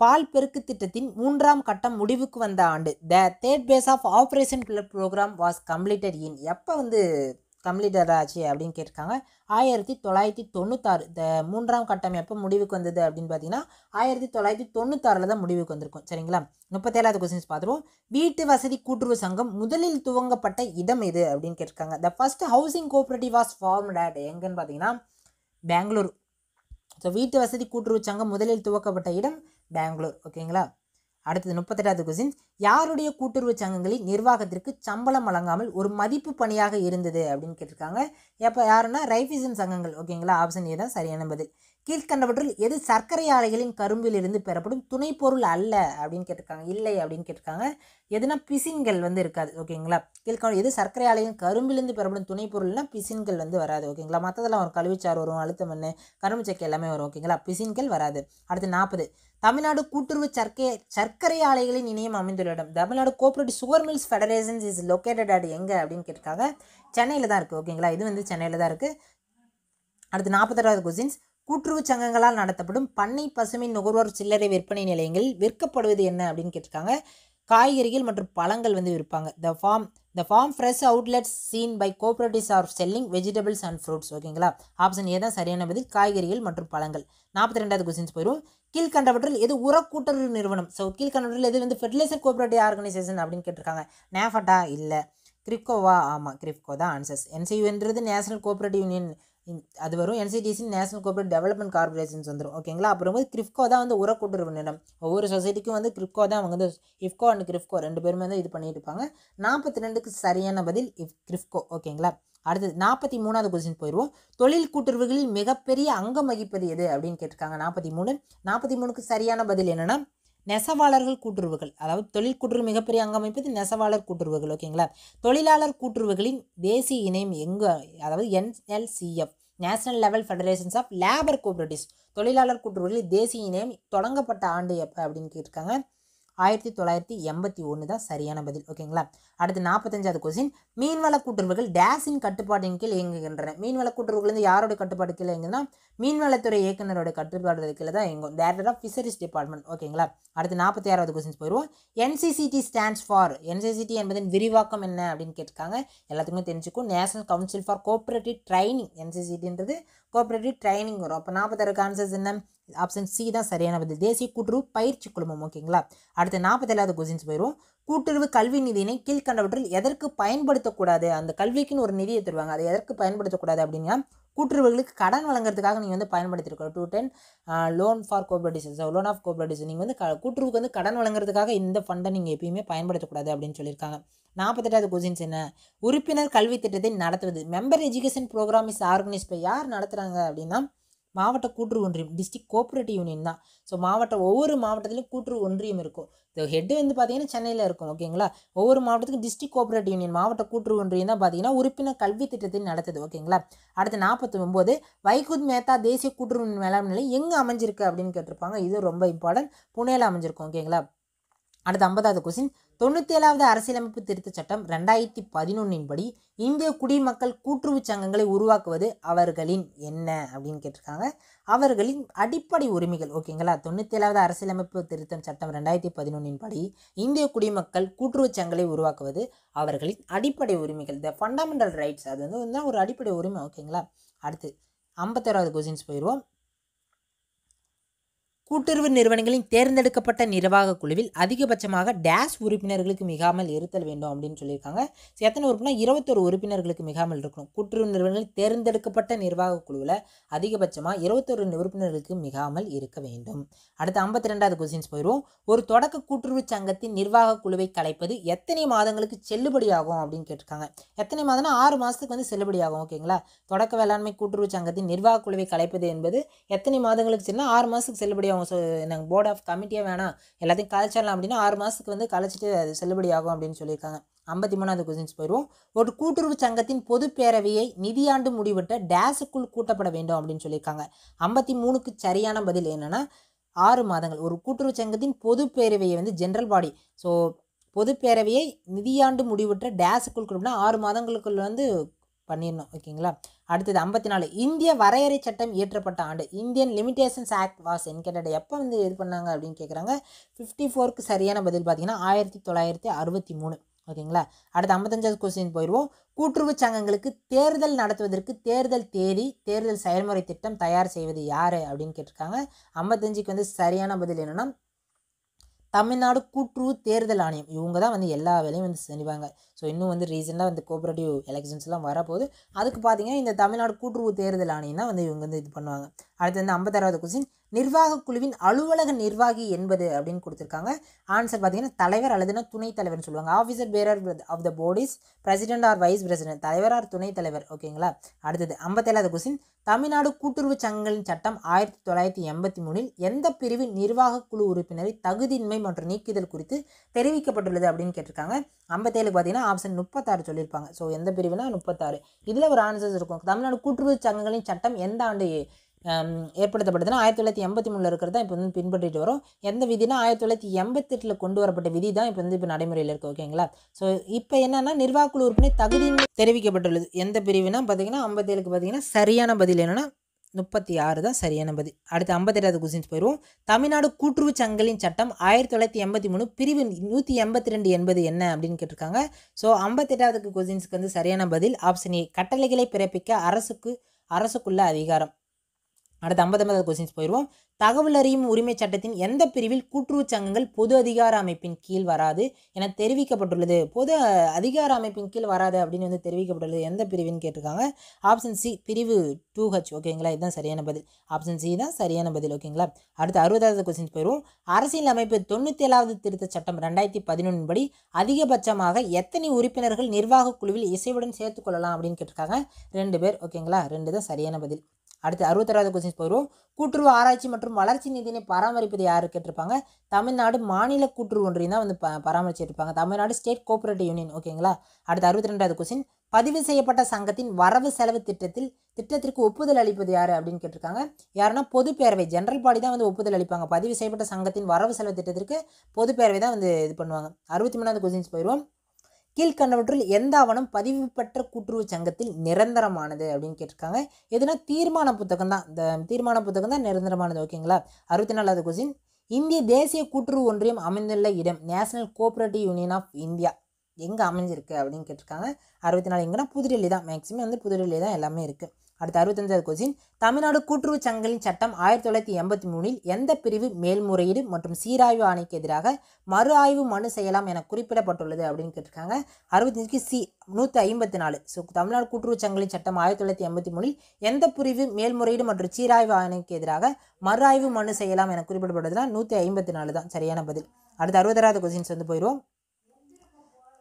பால் பெருக்கு திட்டத்தின் மூன்றாம் கட்டம் முடிவுக்கு வந்த ஆண்டு the third phase of operation flood programme was completed in எப்போ வந்து கம்ப்ளீட்டட் ஆச்சு அப்படின்னு கேட்டிருக்காங்க ஆயிரத்தி தொள்ளாயிரத்தி தொண்ணூத்தாறு த மூன்றாம் கட்டம் எப்போ முடிவுக்கு வந்தது அப்படின்னு பார்த்தீங்கன்னா ஆயிரத்தி தொள்ளாயிரத்தி தொண்ணூத்தாறில் தான் முடிவுக்கு வந்திருக்கும் சரிங்களா முப்பத்தேழாவது கொஸ்டின்ஸ் பார்த்துருவோம் வீட்டு வசதி கூட்டுறவு சங்கம் முதலில் துவங்கப்பட்ட இடம் எது அப்படின்னு கேட்டிருக்காங்க the first housing cooperative was form at எங்கன்னு பார்த்தீங்கன்னா பெங்களூர் ஸோ வீட்டு வசதி கூட்டுறவு சங்கம் முதலில் துவக்கப்பட்ட இடம் பெங்களூர் ஓகேங்களா அடுத்தது முப்பத்தெட்டாவது கொஸ்டின் யாருடைய கூட்டுறவு சங்கங்களின் நிர்வாகத்திற்கு சம்பளம் வழங்காமல் ஒரு மதிப்பு பணியாக இருந்தது அப்படின்னு கேட்டிருக்காங்க எப்போ யாருன்னா ரைஃபிசன் சங்கங்கள் ஓகேங்களா ஆப்ஷன் ஏ தான் சரியான பதில் கீழ்கண்டவற்றில் எது சர்க்கரை ஆலைகளின் கரும்பிலிருந்து பெறப்படும் பொருள் அல்ல அப்படின்னு கேட்டிருக்காங்க இல்லை அப்படின்னு கேட்டிருக்காங்க எதுனா பிசின்கள் வந்து இருக்காது ஓகேங்களா கீழ்கண்ட எது சர்க்கரை ஆலைகளின் கரும்பிலிருந்து பெறப்படும் பொருள்னா பிசின்கள் வந்து வராது ஓகேங்களா மற்றதெல்லாம் வரும் கழிவுச்சார் வரும் அழுத்த மண் கரும்பு சக்கை எல்லாமே வரும் ஓகேங்களா பிசின்கள் வராது அடுத்து நாற்பது தமிழ்நாடு கூட்டுறவு சர்க்கரை சர்க்கரை ஆலைகளின் இணையம் அமைந்துள்ள இடம் Tamil Nadu cooperative sugar mills federations is located at எங்கே அப்படின்னு கேட்டிருக்காங்க சென்னையில் தான் இருக்குது ஓகேங்களா இது வந்து சென்னையில் தான் இருக்குது அடுத்து நாற்பத்தெட்டாவது கொஸ்டின்ஸ் கூட்டுறவு சங்கங்களால் நடத்தப்படும் பண்ணை பசுமை நுகர்வோர் சில்லறை விற்பனை நிலையங்களில் விற்கப்படுவது என்ன அப்படின்னு கேட்டிருக்காங்க காய்கறிகள் மற்றும் பழங்கள் வந்து விற்பாங்க the farm the farm fresh outlets seen by cooperatives are selling vegetables and fruits ஓகேங்களா ஆப்ஷன் ஏ தான் சரியான பதில் காய்கறிகள் மற்றும் பழங்கள் நாற்பத்தி ரெண்டாவது கொஸ்டின்ஸ் போயிடும் கீழ்கண்டவற்றில் எது உரக்கூட்டுறவு நிறுவனம் ஸோ கீழ்கண்டவற்றில் எது வந்து ஃபெர்டிலைசர் கோஆபரேட்டிவ் ஆர்கனைசேஷன் அப்படின்னு கேட்டிருக்காங்க நேஃபட்டா இல்லை கிரிப்கோவா ஆமாம் கிரிப்கோ தான் ஆன்சர்ஸ் என்சியூன்றது நேஷனல் கோஆபரேட்டிவ் யூனியன் அது வரும் NCDC national cooperate development corporations வந்துடும் ஓகேங்களா அப்புறம் வந்து கிரிப்கோ தான் வந்து உரக்கூட்டுறவு நிறுவனம் ஒவ்வொரு சொசைட்டிக்கும் வந்து கிரிப்கோ தான் அவங்க வந்து இஃப்கோ அண்ட் கிரிப்கோ ரெண்டு பேருமே வந்து இது பண்ணிட்டு இருப்பாங்க நாற்பத்தி ரெண்டுக்கு சரியான பதில் இஃப் கிரிப்கோ ஓகேங்களா அடுத்தது நாற்பத்தி மூணாவது கொஸ்டின் போயிடுவோம் தொழில் கூட்டுறவுகளில் மிகப்பெரிய அங்கம் வகிப்பது எது அப்படின்னு கேட்டிருக்காங்க நாற்பத்தி மூணு நாற்பத்தி மூணுக்கு சரியான பதில் என்னென்னா நெசவாளர்கள் கூட்டுறவுகள் அதாவது தொழில் கூட்டுறவு மிகப்பெரிய அங்கம் நெசவாளர் கூட்டுறவுகள் ஓகேங்களா தொழிலாளர் கூட்டுறவுகளின் தேசிய இணையம் எங்கு அதாவது NLCF national level federations of labour cooperatives தொழிலாளர் கூட்டுறவுகளில் தேசிய இணையம் தொடங்கப்பட்ட ஆண்டு எப்போ அப்படின்னு கேட்டிருக்காங்க ஆயிரத்தி தொள்ளாயிரத்தி எண்பத்தி ஒன்று தான் சரியான பதில் ஓகேங்களா அடுத்து நாற்பத்தஞ்சாவது கொஸ்டின் மீன்வள கூட்டுறவுகள் டேஸின் கட்டுப்பாட்டின் கீழ் இயங்குகின்றன மீன்வள கூட்டுறவுகள் வந்து யாரோட கட்டுப்பாடு கீழே இயங்குதுன்னா மீன்வளத்துறை இயக்குநரோட கட்டுப்பாடு கீழே தான் இயங்கும் டேரக்டர் ஆஃப் ஃபிஷரிஸ் டிபார்ட்மெண்ட் ஓகேங்களா அடுத்து நாற்பத்தி ஆறாவது கொஸ்டின் போயிடுவோம் என்சிசிடி ஸ்டாண்ட்ஸ் ஃபார் என்சிசிடி என்பதன் விரிவாக்கம் என்ன அப்படின்னு கேட்டிருக்காங்க எல்லாத்துக்குமே தெரிஞ்சுக்கும் national council for cooperative training என்சிசிடின்றது கோஆப்ரேட்டிவ் ட்ரைனிங் வரும் அப்போ நாற்பத்தாறு ஆன்சர்ஸ் என்ன ஆப்ஷன் சி தான் சரியான பதில் தேசிய கூட்டுறவு பயிற்சி குழுமம் ஓகேங்களா அடுத்து நாற்பத்தேழாவது கொஸ்டின்ஸ் போயிடும் கூட்டுறவு கல்வி நிதியினை கீழ்கண்டவற்றில் எதற்கு பயன்படுத்தக்கூடாது அந்த கல்விக்குன்னு ஒரு நிதியை தருவாங்க அதை எதற்கு பயன்படுத்தக்கூடாது அப்படின்னா கூட்டுறவுகளுக்கு கடன் வழங்குறதுக்காக நீங்கள் வந்து பயன்படுத்திருக்கோம் two ten loan for cooperatives loan of cooperatives நீங்கள் வந்து க கூட்டுறவுக்கு வந்து கடன் வழங்குறதுக்காக இந்த ஃபண்டை நீங்கள் எப்பயுமே பயன்படுத்தக்கூடாது அப்படின்னு சொல்லியிருக்காங்க நாற்பத்தெட்டாவது கொஸ்டின்ஸ் என்ன உறுப்பினர் கல்வி திட்டத்தை நடத்துவது member education programme is organise by யார் நடத்துகிறாங்க அப்படின்னா மாவட்ட கூட்டுறவு ஒன்றியம் டிஸ்ட்ரிக் கோஆப்ரேட்டிவ் யூனியன் தான் ஸோ மாவட்ட ஒவ்வொரு மாவட்டத்திலும் கூட்டுறவு ஒன்றியம் இருக்கும் இந்த ஹெட் வந்து பார்த்தீங்கன்னா சென்னையில் இருக்கும் ஓகேங்களா ஒவ்வொரு மாவட்டத்துக்கும் டிஸ்ட்ரிக் கோஆப்ரேட்டிவ் யூனியன் மாவட்ட கூட்டுறவு ஒன்றியம் தான் பார்த்தீங்கன்னா உறுப்பினர் கல்வி திட்டத்தில் நடத்துது ஓகேங்களா அடுத்து நாற்பத்தி ஒம்பது வைகுத் மேத்தா தேசிய கூட்டுறவு மேலாண்மை நிலையம் எங்கே அமைஞ்சிருக்கு அப்படின்னு கேட்டிருப்பாங்க இது ரொம்ப இம்பார்ட்டன்ட் புனேல அமைஞ்சிருக்கும் ஓகேங்களா அடுத்த ஐம்பதாவது கொஸ்டின் தொண்ணூற்றி ஏழாவது அரசியலமைப்பு திருத்தச் சட்டம் ரெண்டாயிரத்தி பதினொன்னின் படி இந்திய குடிமக்கள் கூட்டுறவு சங்கங்களை உருவாக்குவது அவர்களின் என்ன அப்படின்னு கேட்டிருக்காங்க அவர்களின் அடிப்படை உரிமைகள் ஓகேங்களா தொண்ணூற்றி ஏழாவது அரசியலமைப்பு திருத்தம் சட்டம் ரெண்டாயிரத்தி பதினொன்னின் படி இந்திய குடிமக்கள் கூட்டுறவு சங்கங்களை உருவாக்குவது அவர்களின் அடிப்படை உரிமைகள் த ஃபண்டமெண்டல் ரைட்ஸ் அது வந்து ஒரு அடிப்படை உரிமை ஓகேங்களா அடுத்து ஐம்பத்தோராவது கொஸ்டின்ஸ் போயிடுவோம் கூட்டுறவு நிறுவனங்களின் தேர்ந்தெடுக்கப்பட்ட நிர்வாக குழுவில் அதிகபட்சமாக டேஷ் உறுப்பினர்களுக்கு மிகாமல் இருத்தல் வேண்டும் அப்படின்னு சொல்லியிருக்காங்க எத்தனை உறுப்பினா இருபத்தொரு உறுப்பினர்களுக்கு மிகாமல் இருக்கணும் கூட்டுறவு நிறுவனங்களில் தேர்ந்தெடுக்கப்பட்ட நிர்வாக குழுவில் அதிகபட்சமாக இருபத்தொரு உறுப்பினர்களுக்கு மிகாமல் இருக்க வேண்டும் அடுத்த ஐம்பத்தி ரெண்டாவது கொஸ்டின்ஸ் போயிடுவோம் ஒரு தொடக்க கூட்டுறவு சங்கத்தின் நிர்வாக குழுவை கலைப்பது எத்தனை மாதங்களுக்கு செல்லுபடியாகும் அப்படின்னு கேட்டிருக்காங்க எத்தனை மாதம்னா ஆறு மாதத்துக்கு வந்து செல்லுபடியாகும் ஓகேங்களா தொடக்க வேளாண்மை கூட்டுறவு சங்கத்தின் நிர்வாக குழுவை கலைப்பது என்பது எத்தனை மாதங்களுக்கு செல்லுனா ஆறு மாதத்துக்கு செல்லுபடியாகும் அவங்க சொ நாங்கள் போர்ட் ஆஃப் கமிட்டியே வேணாம் எல்லாத்தையும் கலைச்சிடலாம் அப்படின்னா ஆறு மாதத்துக்கு வந்து கலைச்சிட்டு அது செல்லுபடி ஆகும் அப்படின்னு சொல்லியிருக்காங்க ஐம்பத்தி மூணாவது கொஸ்டின்ஸ் போயிடுவோம் ஒரு கூட்டுறவு சங்கத்தின் பொது பேரவையை நிதியாண்டு முடிவிட்ட டேஸுக்குள் கூட்டப்பட வேண்டும் அப்படின்னு சொல்லியிருக்காங்க ஐம்பத்தி மூணுக்கு சரியான பதில் என்னென்னா ஆறு மாதங்கள் ஒரு கூட்டுறவு சங்கத்தின் பொது பேரவையை வந்து ஜென்ரல் பாடி ஸோ பொது பேரவையை நிதியாண்டு முடிவிட்ட டேஸுக்குள் கூட்டம்னா ஆறு மாதங்களுக்குள்ள வந்து பண்ணிடணும் ஓகேங்களா அடுத்தது ஐம்பத்தி நாலு இந்திய வரையறை சட்டம் இயற்றப்பட்ட ஆண்டு இந்தியன் லிமிடேஷன்ஸ் ஆக்ட் வாஸ் என்கிட்ட எப்போ வந்து இது பண்ணாங்க அப்படின்னு கேட்குறாங்க ஃபிஃப்டி ஃபோருக்கு சரியான பதில் பார்த்தீங்கன்னா ஆயிரத்தி தொள்ளாயிரத்தி அறுபத்தி மூணு ஓகேங்களா அடுத்து ஐம்பத்தஞ்சாவது கொஸ்டின் போயிடுவோம் கூட்டுறவு சங்கங்களுக்கு தேர்தல் நடத்துவதற்கு தேர்தல் தேதி தேர்தல் செயல்முறை திட்டம் தயார் செய்வது யார் அப்படின்னு கேட்டிருக்காங்க ஐம்பத்தஞ்சுக்கு வந்து சரியான பதில் என்னென்னா தமிழ்நாடு கூட்டுறவு தேர்தல் ஆணையம் இவங்க தான் வந்து எல்லா வேலையும் வந்து செஞ்சுவாங்க ஸோ இன்னும் வந்து ரீசெண்டாக வந்து கோஆப்ரேட்டிவ் எலெக்ஷன்ஸ்லாம் வரப்போது அதுக்கு பார்த்தீங்கன்னா இந்த தமிழ்நாடு கூட்டுறவு தேர்தல் ஆணையம் வந்து இவங்க வந்து இது பண்ணுவாங்க அடுத்து வந்து ஐம்பத்தாறாவது கொஸ்டின் நிர்வாக குழுவின் அலுவலக நிர்வாகி என்பது அப்படின்னு கொடுத்துருக்காங்க ஆன்சர் பார்த்தீங்கன்னா தலைவர் அல்லதுன்னா துணைத் தலைவர்னு சொல்லுவாங்க officer bearer of the board's president or vice president தலைவர் ஆர் துணைத் தலைவர் ஓகேங்களா அடுத்தது ஐம்பத்தேழாவது கொஸ்டின் தமிழ்நாடு கூட்டுறவு சங்கங்களின் சட்டம் ஆயிரத்தி தொள்ளாயிரத்தி எண்பத்தி மூணில் எந்த பிரிவின் நிர்வாக குழு உறுப்பினரை தகுதியின்மை மற்றும் நீக்குதல் குறித்து தெரிவிக்கப்பட்டுள்ளது அப்படின்னு கேட்டிருக்காங்க ஐம்பத்தேழு பார்த்தீங்கன்னா ஆப்ஷன் முப்பத்தாறு சொல்லியிருப்பாங்க ஸோ எந்த பிரிவுனா முப்பத்தாறு இதில் ஒரு ஆன்சர்ஸ் இருக்கும் தமிழ்நாடு கூட்டுறவு சங்கங்களின் சட்டம் எந்த ஆண்டு ஏற்படுத்தப்பட்டதுன்னா ஆயிரத்தி தொள்ளாயிரத்தி எண்பத்தி மூணில் இருக்கிறது தான் இப்போ வந்து பின்பற்றிட்டு வரும் எந்த விதினா ஆயிரத்தி தொள்ளாயிரத்தி எண்பத்தெட்டில் கொண்டு வரப்பட்ட விதி தான் இப்போ வந்து இப்போ நடைமுறையில் இருக்குது ஓகேங்களா ஸோ இப்போ என்னென்னா நிர்வாகக்குழு உறுப்பினர் தகுதி தெரிவிக்கப்பட்டுள்ளது எந்த பிரிவுனா பார்த்தீங்கன்னா ஐம்பத்தேழுக்கு பார்த்தீங்கன்னா சரியான பதில் என்னென்னா முப்பத்தி ஆறு தான் சரியான பதில் அடுத்து ஐம்பத்தி ரெண்டாவது கொஸ்டின்ஸ் தமிழ்நாடு கூட்டுறவு சங்கலின் சட்டம் ஆயிரத்தி தொள்ளாயிரத்தி எண்பத்தி மூணு பிரிவு நூற்றி எண்பத்தி ரெண்டு எண்பது என்ன அப்படின்னு கேட்டிருக்காங்க ஸோ ஐம்பத்தி எட்டாவது வந்து சரியான பதில் ஆப்ஷன் ஏ கட்டளைகளை பிறப்பிக்க அரசுக்கு அரசுக்குள்ள அதிகாரம் அடுத்து ஐம்பது கொஸ்டின்ஸ் போயிடுவோம் தகவல் அறியும் உரிமை சட்டத்தின் எந்த பிரிவில் கூட்டுறவு சங்கங்கள் பொது அதிகார அமைப்பின் கீழ் வராது என தெரிவிக்கப்பட்டுள்ளது பொது அதிகார அமைப்பின் கீழ் வராது அப்படின்னு வந்து தெரிவிக்கப்பட்டுள்ளது எந்த பிரிவுன்னு கேட்டிருக்காங்க ஆப்ஷன் சி பிரிவு டூ ஹச் ஓகேங்களா இதுதான் சரியான பதில் ஆப்ஷன் சி தான் சரியான பதில் ஓகேங்களா அடுத்து அறுபதாவது கொஸ்டின்ஸ் போயிடுவோம் அரசியல் அமைப்பு தொண்ணூற்றி ஏழாவது திருத்த சட்டம் ரெண்டாயிரத்தி பதினொன்று படி அதிகபட்சமாக எத்தனை உறுப்பினர்கள் நிர்வாக குழுவில் இசைவுடன் சேர்த்துக்கொள்ளலாம் அப்படின்னு கேட்டிருக்காங்க ரெண்டு பேர் ஓகேங்களா ரெண்டு தான் சரியான பதில் அடுத்து அறுபத்தாறாவது கொஸ்டின்ஸ் போயிடுவோம் கூட்டுறவு ஆராய்ச்சி மற்றும் வளர்ச்சி நிதியினை பராமரிப்பது யார் கேட்டிருப்பாங்க தமிழ்நாடு மாநில கூட்டுறவு ஒன்றியம் தான் வந்து ப தமிழ்நாடு ஸ்டேட் கோஆபரேட்டிவ் யூனியன் ஓகேங்களா அடுத்து அறுபத்தி ரெண்டாவது கொஸ்டின் பதிவு செய்யப்பட்ட சங்கத்தின் வரவு செலவு திட்டத்தில் திட்டத்திற்கு ஒப்புதல் அளிப்பது யார் அப்படின்னு கேட்டிருக்காங்க யாருன்னா பொதுப்பேரவை ஜென்ரல் பாடி தான் வந்து ஒப்புதல் அளிப்பாங்க பதிவு செய்யப்பட்ட சங்கத்தின் வரவு செலவு திட்டத்திற்கு பொதுப்பேரவை தான் வந்து இது பண்ணுவாங்க அறுபத்தி மூணாவது கொஸ்டின்ஸ் போயிடுவோம் கீழ்கண்டவற்றில் எந்த ஆவணம் பதிவு பெற்ற கூட்டுறவு சங்கத்தில் நிரந்தரமானது அப்படின்னு கேட்டிருக்காங்க எதுனா தீர்மான புத்தகம் தான் இந்த தீர்மான புத்தகம் தான் நிரந்தரமானது ஓகேங்களா அறுபத்தி நாலாவது கொஸ்டின் இந்திய தேசிய கூட்டுறவு ஒன்றியம் அமைந்துள்ள இடம் national cooperative union of India எங்கே அமைஞ்சிருக்கு அப்படின்னு கேட்டிருக்காங்க அறுபத்தி நாலு எங்கன்னா புதுடெல்லி தான் மேக்ஸிமம் வந்து புதுடெல்லி தான் எல்லாமே இருக்குது அடுத்து அறுபத்தஞ்சாவது கொஸ்டின் தமிழ்நாடு கூட்டுறவு சங்கங்களின் சட்டம் ஆயிரத்தி தொள்ளாயிரத்தி எண்பத்தி மூணில் எந்த பிரிவு மேல்முறையீடு மற்றும் சீராய்வு ஆணைக்கு எதிராக மறு ஆய்வு மனு செய்யலாம் என குறிப்பிடப்பட்டுள்ளது அப்படின்னு கேட்டிருக்காங்க அறுபத்தஞ்சுக்கு சி நூற்றி ஐம்பத்தி நாலு ஸோ தமிழ்நாடு கூட்டுறவு சங்கங்களின் சட்டம் ஆயிரத்தி தொள்ளாயிரத்தி எண்பத்தி மூணில் எந்த பிரிவு மேல்முறையீடு மற்றும் சீராய்வு ஆணைக்கு எதிராக மறு ஆய்வு மனு செய்யலாம் என குறிப்பிடப்பட்டதுனால் நூற்றி ஐம்பத்தி நாலு தான் சரியான பதில் அடுத்து அறுபதாறாவது கொஸ்டின்ஸ் வந்து போயிடுவோம்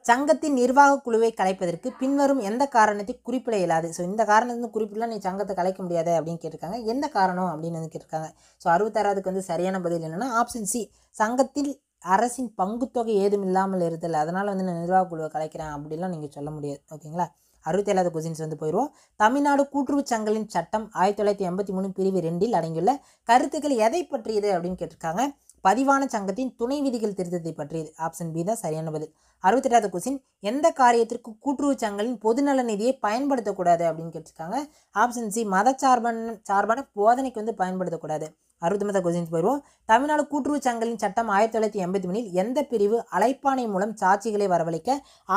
சங்கத்தின் நிர்வாக குழுவை கலைப்பதற்கு பின்வரும் எந்த காரணத்தை குறிப்பிட இயலாது ஸோ இந்த காரணத்தை குறிப்பிடலாம் நீ சங்கத்தை கலைக்க முடியாது அப்படின்னு கேட்டிருக்காங்க எந்த காரணம் அப்படின்னு வந்து கேட்டிருக்காங்க ஸோ அறுபத்தாறாவதுக்கு வந்து சரியான பதில் என்னென்னா ஆப்ஷன் சி சங்கத்தில் அரசின் பங்குத்தொகை ஏதும் இல்லாமல் இருந்தல் அதனால் வந்து நான் நிர்வாக குழுவை கலைக்கிறேன் அப்படிலாம் நீங்கள் சொல்ல முடியாது ஓகேங்களா அறுபத்தேழாவது கொஸ்டின்ஸ் வந்து போயிடுவோம் தமிழ்நாடு கூட்டுறவு சங்கலின் சட்டம் ஆயிரத்தி தொள்ளாயிரத்தி எண்பத்தி மூணு பிரிவு ரெண்டில் அடங்கியுள்ள கருத்துக்கள் எதை பற்றியது அப்படின்னு கேட்டிருக்காங்க பதிவான சங்கத்தின் துணை விதிகள் திருத்தத்தை பற்றியது ஆப்ஷன் பி தான் சரியான பதில் அறுபத்தி எட்டாவது கொஸ்டின் எந்த காரியத்திற்கு கூட்டுறவு சங்கங்களின் பொதுநல நிதியை பயன்படுத்தக்கூடாது அப்படின்னு கேட்டிருக்காங்க ஆப்ஷன் சி மத சார்பன் சார்பான போதனைக்கு வந்து பயன்படுத்தக்கூடாது அறுபத்தி மத கொஸ்டின் போயிடுவோம் தமிழ்நாடு கூட்டுறவு சங்கங்களின் சட்டம் ஆயிரத்தி தொள்ளாயிரத்தி எண்பத்தி மூணில் எந்த பிரிவு அழைப்பானை மூலம் சாட்சிகளை வரவழைக்க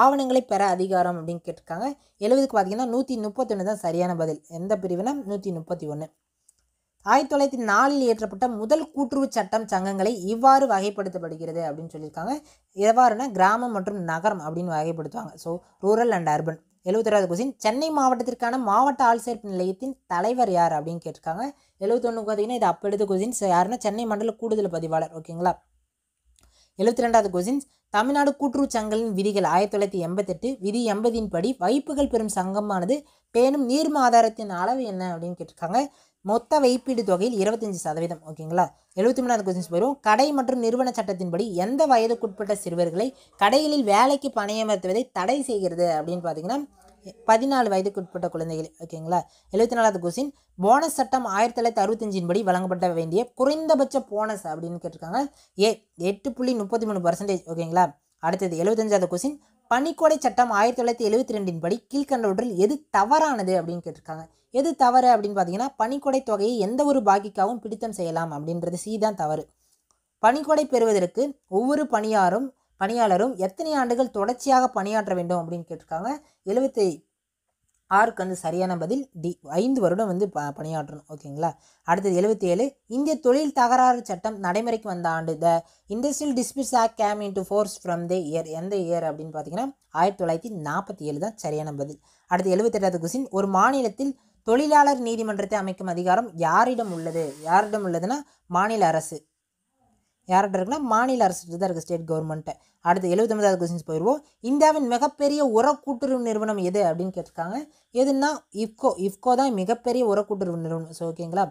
ஆவணங்களை பெற அதிகாரம் அப்படின்னு கேட்டிருக்காங்க எழுபதுக்கு பார்த்தீங்கன்னா நூற்றி முப்பத்தொன்று தான் சரியான பதில் எந்த பிரிவுனா நூற்றி முப்பத்தி ஒன்று ஆயிரத்தி தொள்ளாயிரத்தி நாலில் இயற்றப்பட்ட முதல் கூட்டுறவு சட்டம் சங்கங்களை இவ்வாறு வகைப்படுத்தப்படுகிறது அப்படின்னு சொல்லியிருக்காங்க எவ்வாறுனா கிராமம் மற்றும் நகரம் அப்படின்னு வகைப்படுத்துவாங்க ஸோ ரூரல் அண்ட் அர்பன் எழுபத்தொறாவது கொஸ்டின் சென்னை மாவட்டத்திற்கான மாவட்ட ஆள்சேர்ப்பு நிலையத்தின் தலைவர் யார் அப்படின்னு கேட்டிருக்காங்க எழுபத்தொன்று பார்த்தீங்கன்னா இது அப்போ எடுத்த கொஸ்டின்ஸ் யாருன்னா சென்னை மண்டல கூடுதல் பதிவாளர் ஓகேங்களா எழுபத்தி ரெண்டாவது கொஸ்டின்ஸ் தமிழ்நாடு கூட்டுறவு சங்கங்களின் விதிகள் ஆயிரத்தி தொள்ளாயிரத்தி எண்பத்தெட்டு விதி எண்பதின் படி வைப்புகள் பெறும் சங்கமானது பேணும் நீர்ம ஆதாரத்தின் அளவு என்ன அப்படின்னு கேட்டிருக்காங்க மொத்த வைப்பீடு தொகையில் இருபத்தஞ்சி சதவீதம் ஓகேங்களா எழுபத்தி மூணாவது கொஸ்டின்ஸ் போயிடும் கடை மற்றும் நிறுவன சட்டத்தின்படி எந்த வயதுக்குட்பட்ட சிறுவர்களை கடைகளில் வேலைக்கு பணியமர்த்துவதை தடை செய்கிறது அப்படின்னு பார்த்தீங்கன்னா பதினாலு வயதுக்குட்பட்ட குழந்தைகள் ஓகேங்களா எழுபத்தி நாலாவது கொஸ்டின் போனஸ் சட்டம் ஆயிரத்தி தொள்ளாயிரத்தி அறுபத்தஞ்சின் படி வழங்கப்பட வேண்டிய குறைந்தபட்ச போனஸ் அப்படின்னு கேட்டிருக்காங்க ஏ எட்டு புள்ளி முப்பத்தி மூணு பர்சன்டேஜ் ஓகேங்களா அடுத்தது எழுபத்தஞ்சாவது கொஸ்டின் பனிக்கொடை சட்டம் ஆயிரத்தி தொள்ளாயிரத்தி எழுபத்தி ரெண்டின் படி கீழ்கண்டவற்றில் எது தவறானது அப்படின்னு கேட்டிருக்காங்க எது தவறு அப்படின்னு பார்த்தீங்கன்னா பனிக்கொடை தொகையை எந்த ஒரு பாக்கிக்காவும் பிடித்தம் செய்யலாம் அப்படின்றது சி தான் தவறு பனிக்கொடை பெறுவதற்கு ஒவ்வொரு பணியாரும் பணியாளரும் எத்தனை ஆண்டுகள் தொடர்ச்சியாக பணியாற்ற வேண்டும் அப்படின்னு கேட்டிருக்காங்க எழுபத்தி ஆருக்கு வந்து சரியான பதில் டி ஐந்து வருடம் வந்து ப பணியாற்றணும் ஓகேங்களா அடுத்தது எழுபத்தி ஏழு இந்திய தொழில் தகராறு சட்டம் நடைமுறைக்கு வந்த ஆண்டு the industrial disputes act came into force from the year எந்த இயர் அப்படின்னு பார்த்தீங்கன்னா ஆயிரத்தி தொள்ளாயிரத்தி நாற்பத்தி ஏழு தான் சரியான பதில் அடுத்து எழுபத்தெட்டாவது குசின் ஒரு மாநிலத்தில் தொழிலாளர் நீதிமன்றத்தை அமைக்கும் அதிகாரம் யாரிடம் உள்ளது யாரிடம் உள்ளதுன்னா மாநில அரசு யார்கிட்ட இருக்குன்னா மாநில அரசு தான் இருக்குது ஸ்டேட் கவர்மெண்ட்டு அடுத்து எழுபத்தொன்பதாவது கொஸ்டின்ஸ் போயிடுவோம் இந்தியாவின் மிகப்பெரிய உர கூட்டுறவு நிறுவனம் எது அப்படின்னு கேட்டிருக்காங்க எதுன்னா இஃப்கோ இஃப்கோ தான் மிகப்பெரிய உர கூட்டுறவு நிறுவனம் ஸோ ஓகேங்களா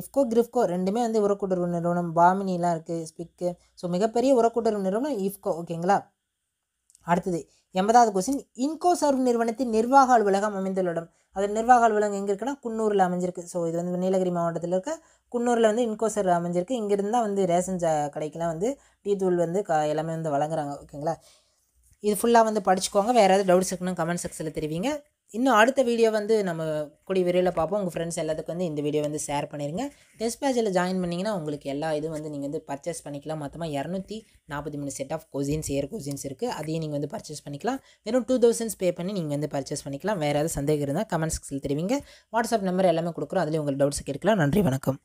இஃப்கோ கிரிஃப்கோ ரெண்டுமே வந்து கூட்டுறவு நிறுவனம் பாமினிலாம் இருக்குது ஸ்பிக்கு ஸோ மிகப்பெரிய கூட்டுறவு நிறுவனம் இஃப்கோ ஓகேங்களா அடுத்தது எண்பதாவது கொஸ்டின் இன்கோ சர்வ் நிறுவனத்தின் நிர்வாக அலுவலகம் அமைந்துள்ள இடம் அதன் நிர்வாக அலுவலகம் எங்கே இருக்குன்னா குன்னூரில் அமைஞ்சிருக்கு ஸோ இது வந்து நீலகிரி மாவட்டத்தில் இருக்க குன்னூரில் வந்து இன்கோ சர்வ் அமைஞ்சிருக்கு இங்கேருந்து தான் வந்து ரேஷன் கடைக்கெலாம் வந்து டீ தூள் வந்து க எல்லாமே வந்து வழங்குறாங்க ஓகேங்களா இது ஃபுல்லாக வந்து படிச்சுக்கோங்க வேறு ஏதாவது டவுட்ஸ் இருக்குன்னு கமெண்ட் செக்ஷனில் தெரிவிங்க இன்னும் அடுத்த வீடியோ வந்து நம்ம கூடிய விரைவில் பார்ப்போம் உங்கள் ஃப்ரெண்ட்ஸ் எல்லாத்துக்கும் வந்து இந்த வீடியோ வந்து ஷேர் பண்ணிடுங்க டெஸ்ட் பேஜில் ஜாயின் பண்ணிங்கன்னா உங்களுக்கு எல்லா இதுவும் வந்து நீங்கள் வந்து பர்ச்சேஸ் பண்ணிக்கலாம் மொத்தமாக இரநூத்தி நாற்பத்தி மூணு செட் ஆஃப் கொசின்ஸ் ஏர் கொசின்ஸ் இருக்குது அதையும் நீங்கள் வந்து பர்ச்சேஸ் பண்ணிக்கலாம் வெறும் டூ தௌசண்ட்ஸ் பே பண்ணி நீங்கள் வந்து பர்ச்சேஸ் பண்ணிக்கலாம் வேறு ஏதாவது சந்தேகம் இருந்தால் கமெண்ட்ஸ் தெரிவிங்க வாட்ஸ்அப் நம்பர் எல்லாமே கொடுக்குறோம் அதில் உங்களுக்கு டவுட்ஸ் கேட்கலாம் நன்றி வணக்கம்